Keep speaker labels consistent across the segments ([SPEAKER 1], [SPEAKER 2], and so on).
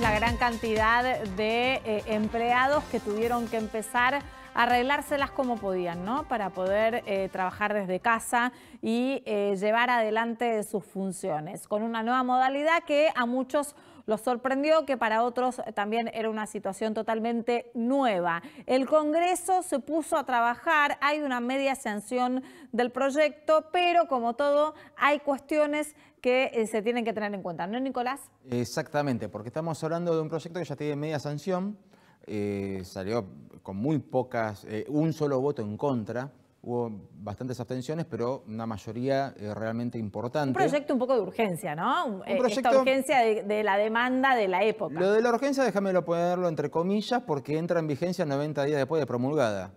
[SPEAKER 1] la gran cantidad de eh, empleados que tuvieron que empezar a arreglárselas como podían, ¿no? Para poder eh, trabajar desde casa y eh, llevar adelante sus funciones, con una nueva modalidad que a muchos los sorprendió que para otros eh, también era una situación totalmente nueva. El Congreso se puso a trabajar, hay una media sanción del proyecto, pero como todo hay cuestiones que eh, se tienen que tener en cuenta, ¿no, Nicolás?
[SPEAKER 2] Exactamente, porque estamos hablando de un proyecto que ya tiene media sanción, eh, salió con muy pocas, un solo voto en contra hubo bastantes abstenciones, pero una mayoría eh, realmente importante. Un proyecto
[SPEAKER 1] un poco de urgencia, ¿no? Un eh, esta urgencia de, la demanda de la época. Lo de la
[SPEAKER 2] urgencia, déjamelo ponerlo entre comillas, porque entra en vigencia 90 días después de promulgada.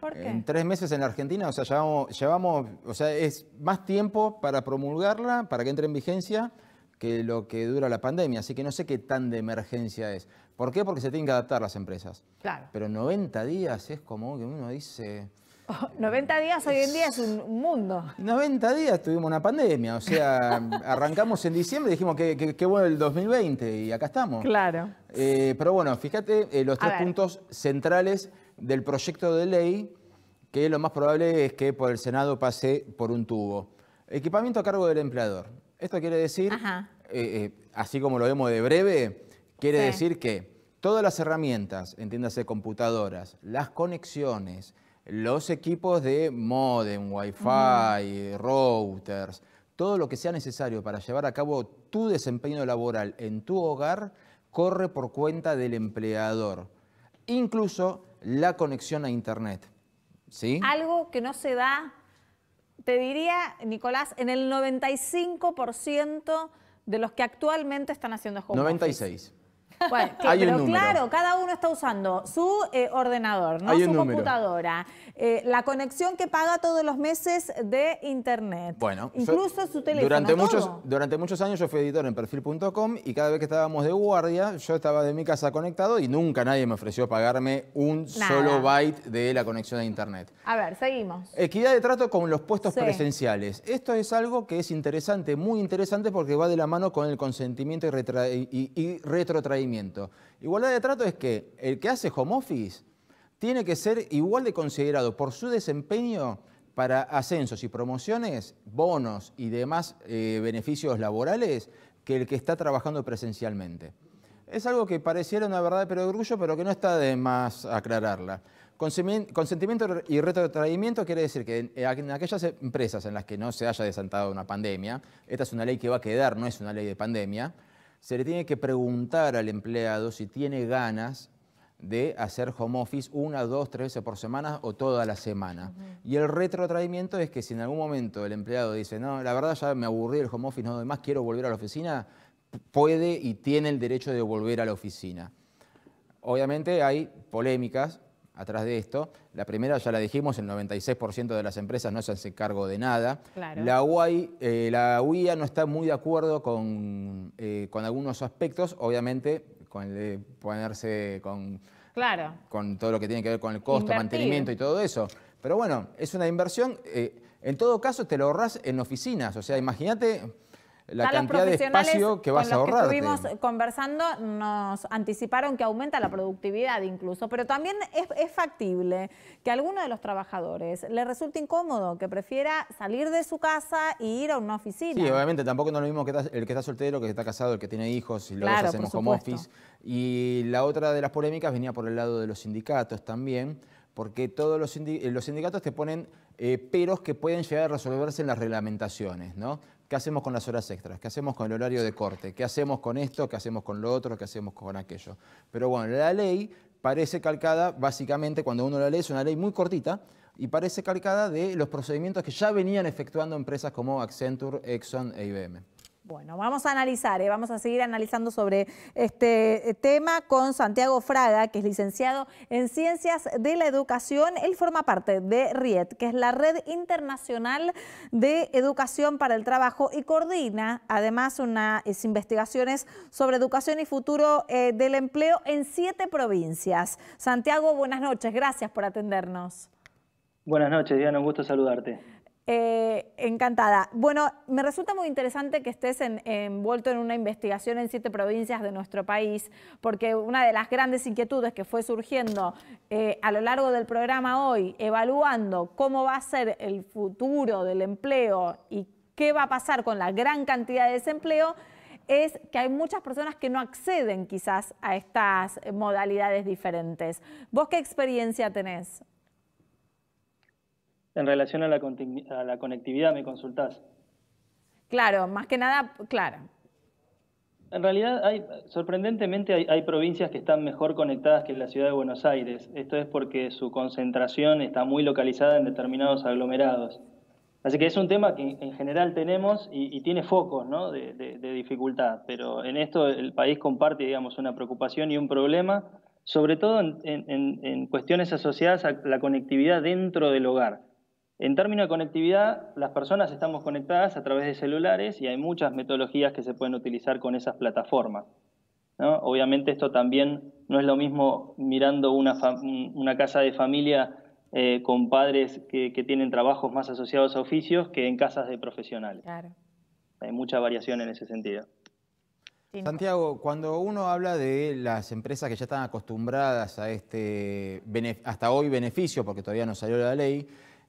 [SPEAKER 2] ¿Por qué? En tres meses en Argentina, o sea, llevamos, llevamos, o sea, es más tiempo para promulgarla, para que entre en vigencia, que lo que dura la pandemia. Así que no sé qué tan de emergencia es. ¿Por qué? Porque se tienen que adaptar las empresas. Claro. Pero 90 días es como que uno dice...
[SPEAKER 1] 90 días hoy en día es un mundo.
[SPEAKER 2] 90 días tuvimos una pandemia, o sea, arrancamos en diciembre dijimos que, bueno el 2020 y acá estamos. Claro. Eh, pero bueno, fíjate eh, los tres puntos centrales del proyecto de ley que lo más probable es que por el Senado pase por un tubo. Equipamiento a cargo del empleador. Esto quiere decir, eh, así como lo vemos de breve, quiere decir que todas las herramientas, entiéndase computadoras, las conexiones, los equipos de modem, wifi, mm. routers, todo lo que sea necesario para llevar a cabo tu desempeño laboral en tu hogar corre por cuenta del empleador, incluso la conexión a Internet. ¿Sí?
[SPEAKER 1] Algo que no se da, te diría, Nicolás, en el 95% de los que actualmente están haciendo home
[SPEAKER 2] 96.
[SPEAKER 1] Bueno, claro, cada uno está usando su eh, ordenador, no su computadora, eh, la conexión que paga todos los meses de internet,
[SPEAKER 2] Bueno, incluso
[SPEAKER 1] su teléfono. Durante muchos,
[SPEAKER 2] durante muchos años yo fui editor en perfil.com y cada vez que estábamos de guardia, yo estaba de mi casa conectado y nunca nadie me ofreció pagarme un solo byte de la conexión a internet.
[SPEAKER 1] A ver, seguimos.
[SPEAKER 2] Equidad de trato con los puestos presenciales. Esto es algo que es interesante, muy interesante porque va de la mano con el consentimiento y, y Igualdad de trato es que el que hace home office tiene que ser igual de considerado por su desempeño para ascensos y promociones, bonos y demás eh, beneficios laborales que el que está trabajando presencialmente. Es algo que pareciera una verdad de orgullo pero que no está de más aclararla. Consentimiento y retrotraimiento quiere decir que eh, en aquellas empresas en las que no se haya desatado una pandemia, esta es una ley que va a quedar, no es una ley de pandemia, se le tiene que preguntar al empleado si tiene ganas de hacer home office una, dos, tres veces por semana o toda la semana. Y el retrotraimiento es que si en algún momento el empleado dice, no, la verdad ya me aburrí el home office, no además quiero volver a la oficina, puede y tiene el derecho de volver a la oficina. Obviamente hay polémicas atrás de esto. La primera ya la dijimos, el 96% de las empresas no se hace cargo de nada. La, UAI, eh, la UIA no está muy de acuerdo con, eh, con algunos aspectos, obviamente, con el de ponerse con, claro. con todo lo que tiene que ver con el costo, mantenimiento y todo eso. Pero bueno, es una inversión. Eh, en todo caso, te lo ahorras en oficinas. O sea, imagínate la cantidad de espacio que vas a ahorrar. Que estuvimos
[SPEAKER 1] conversando, nos anticiparon que aumenta la productividad incluso, pero también es, factible que a alguno de los trabajadores le resulte incómodo, que prefiera salir de su casa e ir a una oficina. Sí, obviamente,
[SPEAKER 2] tampoco es lo mismo que el que está soltero, el que está casado, el que tiene hijos, y luego hacemos como office. Y la otra de las polémicas venía por el lado de los sindicatos también, porque todos los, eh, sindicatos te ponen eh, peros que pueden llegar a resolverse en las reglamentaciones, ¿no? ¿Qué hacemos con las horas extras? ¿Qué hacemos con el horario de corte? ¿Qué hacemos con esto? ¿Qué hacemos con lo otro? ¿Qué hacemos con aquello? Pero bueno, la ley parece calcada, básicamente cuando uno la lee, es una ley muy cortita, y parece calcada de los procedimientos que ya venían efectuando empresas como Accenture, Exxon e IBM.
[SPEAKER 1] Bueno, vamos a analizar, ¿eh? vamos a seguir analizando sobre este eh, tema con Santiago Fraga, que es licenciado en Ciencias de la Educación. Él forma parte de RIET, que es la Red Internacional de Educación para el Trabajo y coordina además unas investigaciones sobre educación y futuro eh, del empleo en siete provincias. Santiago, buenas noches, gracias por atendernos.
[SPEAKER 3] Buenas noches, Diana, un gusto saludarte.
[SPEAKER 1] Eh, encantada. Bueno, me resulta muy interesante que estés envuelto en una investigación en siete provincias de nuestro país, porque una de las grandes inquietudes que fue surgiendo eh, a lo largo del programa hoy, evaluando cómo va a ser el futuro del empleo y qué va a pasar con la gran cantidad de desempleo, es que hay muchas personas que no acceden quizás a estas modalidades diferentes. ¿Vos qué experiencia tenés?
[SPEAKER 3] en relación a la, conectividad, me consultás.
[SPEAKER 1] Claro, más que nada, claro.
[SPEAKER 3] En realidad, hay, sorprendentemente hay, provincias que están mejor conectadas que la ciudad de Buenos Aires. Esto es porque su concentración está muy localizada en determinados aglomerados. Así que es un tema que en general tenemos y, tiene focos de, dificultad, pero en esto el país comparte digamos, una preocupación y un problema, sobre todo en cuestiones asociadas a la conectividad dentro del hogar. En términos de conectividad, las personas estamos conectadas a través de celulares y hay muchas metodologías que se pueden utilizar con esas plataformas. Obviamente esto también no es lo mismo mirando una, casa de familia eh, con padres que, tienen trabajos más asociados a oficios que en casas de profesionales. Hay mucha variación en ese sentido.
[SPEAKER 2] Santiago, cuando uno habla de las empresas que ya están acostumbradas a este hasta hoy beneficio, porque todavía no salió la ley,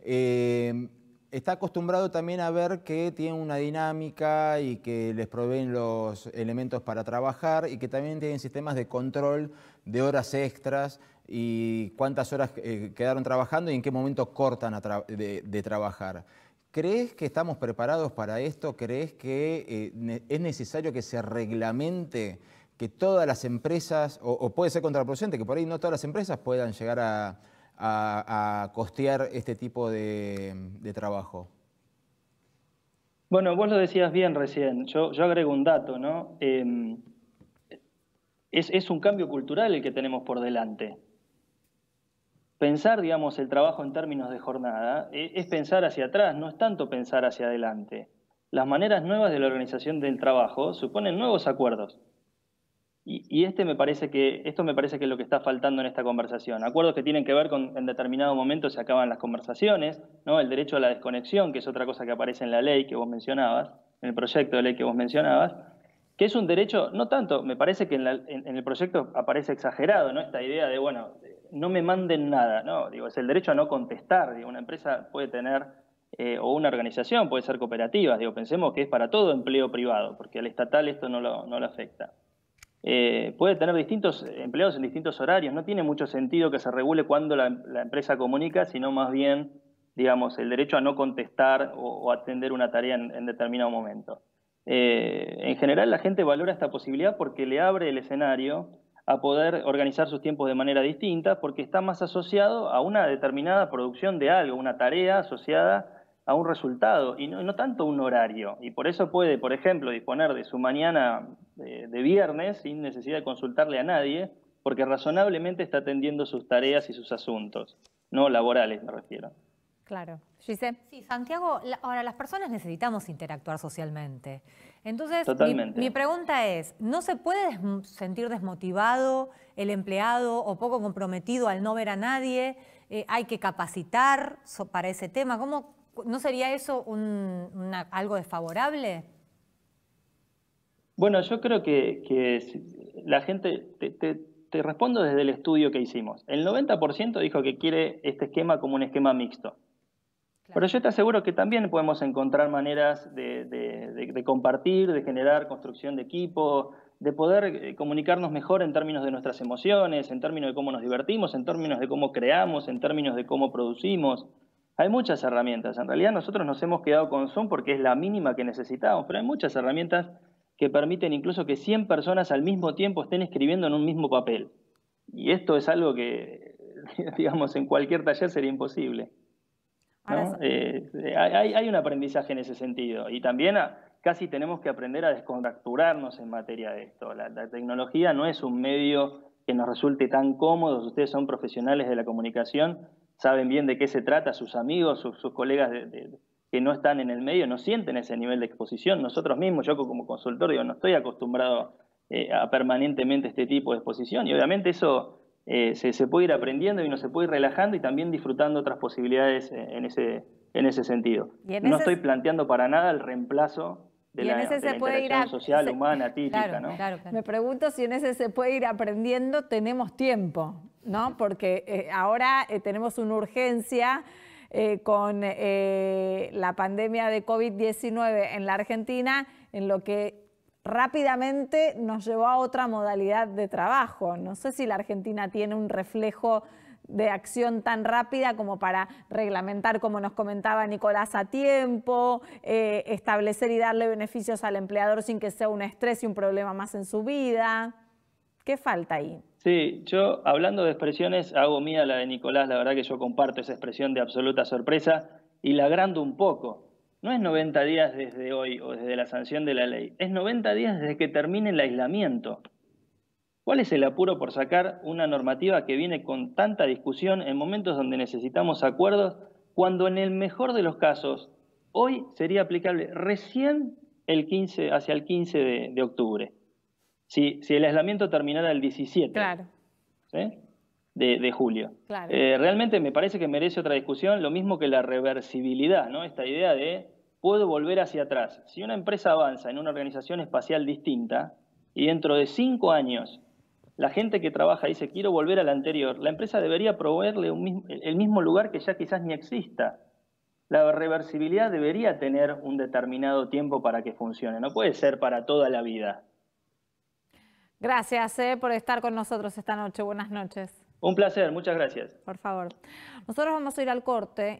[SPEAKER 2] Em, está acostumbrado también a ver que tienen una dinámica y que les proveen los elementos para trabajar y que también tienen sistemas de control de horas extras y cuántas horas eh, quedaron trabajando y en qué momento cortan de, trabajar. ¿Crees que estamos preparados para esto? ¿Crees que eh, es necesario que se reglamente que todas las empresas, o puede ser contraproducente, que por ahí no todas las empresas puedan llegar a, a, costear este tipo de, trabajo?
[SPEAKER 3] Bueno, vos lo decías bien recién, yo, agrego un dato, ¿no? Em, es, es un cambio cultural el que tenemos por delante pensar, digamos, el trabajo en términos de jornada e, es, pensar hacia atrás, no es tanto pensar hacia adelante. Las maneras nuevas de la organización del trabajo suponen nuevos acuerdos, y, este me parece que, esto me parece que es lo que está faltando en esta conversación. Acuerdos que tienen que ver con en determinado momento se acaban las conversaciones, ¿no? El derecho a la desconexión, que es otra cosa que aparece en la ley que vos mencionabas, en el proyecto de ley que vos mencionabas, que es un derecho, no tanto, me parece que en, el proyecto aparece exagerado, ¿no? Esta idea de, bueno, no me manden nada, ¿no? Digo, es el derecho a no contestar. Digo, una empresa puede tener, eh, o una organización puede ser cooperativa, digo, pensemos que es para todo empleo privado, porque al estatal esto no lo afecta. Eh, puede tener distintos empleados en distintos horarios. No tiene mucho sentido que se regule cuando la, empresa comunica, sino más bien, digamos, el derecho a no contestar o, atender una tarea en, determinado momento. Eh, en general, la gente valora esta posibilidad porque le abre el escenario a poder organizar sus tiempos de manera distinta, porque está más asociado a una determinada producción de algo, una tarea asociada a un resultado y no, no, tanto un horario. Y por eso puede, por ejemplo, disponer de su mañana de, viernes sin necesidad de consultarle a nadie, porque razonablemente está atendiendo sus tareas y sus asuntos, no laborales me refiero.
[SPEAKER 1] Claro. Sí, Santiago, ahora las personas necesitamos interactuar socialmente. Entonces, mi, pregunta es, ¿no se puede sentir desmotivado el empleado o poco comprometido al no ver a nadie? Eh, ¿Hay que capacitar para ese tema? ¿Cómo, ¿No sería eso un, algo desfavorable?
[SPEAKER 3] Bueno, yo creo que, la gente, te, respondo desde el estudio que hicimos. El 90% dijo que quiere este esquema como un esquema mixto. Pero yo te aseguro que también podemos encontrar maneras de, de compartir, de generar construcción de equipo, de poder eh, comunicarnos mejor en términos de nuestras emociones, en términos de cómo nos divertimos, en términos de cómo creamos, en términos de cómo producimos. Hay muchas herramientas. En realidad nosotros nos hemos quedado con Zoom porque es la mínima que necesitábamos, pero hay muchas herramientas que permiten incluso que 100 personas al mismo tiempo estén escribiendo en un mismo papel. Y esto es algo que, digamos, en cualquier taller sería imposible.
[SPEAKER 1] Eh, hay,
[SPEAKER 3] un aprendizaje en ese sentido. Y también ah, casi tenemos que aprender a descontracturarnos en materia de esto. La, tecnología no es un medio que nos resulte tan cómodo. Ustedes son profesionales de la comunicación, saben bien de qué se trata, sus amigos, sus, colegas de, que no están en el medio no sienten ese nivel de exposición. Nosotros mismos, yo como consultor, digo, no estoy acostumbrado eh, a permanentemente este tipo de exposición y obviamente eso eh, se, puede ir aprendiendo y no se puede ir relajando y también disfrutando otras posibilidades eh, en ese, en ese sentido. no estoy planteando para nada el reemplazo de la, ese social, humana, típica,
[SPEAKER 1] Me pregunto si en ese se puede ir aprendiendo, tenemos tiempo, ¿no? Porque ahora tenemos una urgencia eh, con eh, la pandemia de COVID-19 en la Argentina, en lo que rápidamente nos llevó a otra modalidad de trabajo. No sé si la Argentina tiene un reflejo de acción tan rápida como para reglamentar, como nos comentaba Nicolás, a tiempo, eh, establecer y darle beneficios al empleador sin que sea un estrés y un problema más en su vida. ¿Qué falta ahí?
[SPEAKER 3] Sí, yo hablando de expresiones, hago mía la de Nicolás, la verdad que yo comparto esa expresión de absoluta sorpresa y la agrando un poco. No es 90 días desde hoy o desde la sanción de la ley, es 90 días desde que termine el aislamiento. ¿Cuál es el apuro por sacar una normativa que viene con tanta discusión en momentos donde necesitamos acuerdos, cuando en el mejor de los casos hoy sería aplicable recién el 15, hacia el 15 de octubre? Si, el aislamiento terminara el 17 de, julio. Eh, realmente me parece que merece otra discusión, lo mismo que la reversibilidad, ¿no? Esta idea de puedo volver hacia atrás. Si una empresa avanza en una organización espacial distinta y dentro de cinco años la gente que trabaja dice quiero volver a la anterior, la empresa debería proveerle el mismo lugar que ya quizás ni exista. La reversibilidad debería tener un determinado tiempo para que funcione, no puede ser para toda la vida.
[SPEAKER 1] Gracias eh, por estar con nosotros esta noche. Buenas noches.
[SPEAKER 3] Un placer, muchas gracias.
[SPEAKER 1] Por favor. Nosotros vamos a ir al corte.